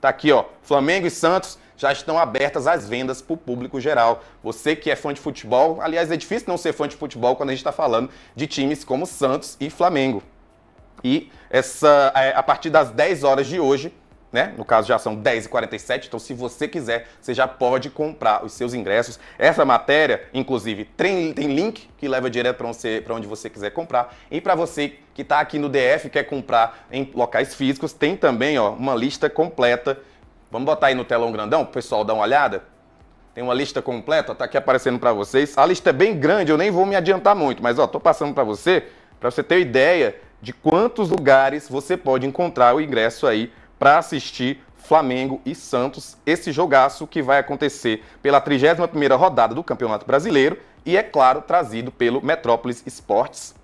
Tá aqui, ó. Flamengo e Santos já estão abertas as vendas para o público geral. Você que é fã de futebol, aliás, é difícil não ser fã de futebol quando a gente está falando de times como Santos e Flamengo. E essa, é, a partir das 10 horas de hoje, né? No caso já são 10h47, então se você quiser, você já pode comprar os seus ingressos. Essa matéria, inclusive, tem, tem link que leva direto para onde você quiser comprar. E para você que está aqui no DF quer comprar em locais físicos, tem também ó, uma lista completa. Vamos botar aí no telão grandão, o pessoal dar uma olhada? Tem uma lista completa, está aqui aparecendo para vocês. A lista é bem grande, eu nem vou me adiantar muito, mas ó, passando para você, para você ter ideia de quantos lugares você pode encontrar o ingresso aí para assistir Flamengo e Santos, esse jogaço que vai acontecer pela 31ª rodada do Campeonato Brasileiro e, é claro, trazido pelo Metrópolis Esportes